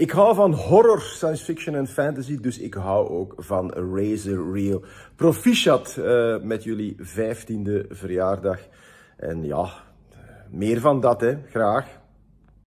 Ik hou van horror, science fiction en fantasy, dus ik hou ook van Razor Reel. Proficiat eh, met jullie 15e verjaardag. En ja, eh, meer van dat, hè, graag.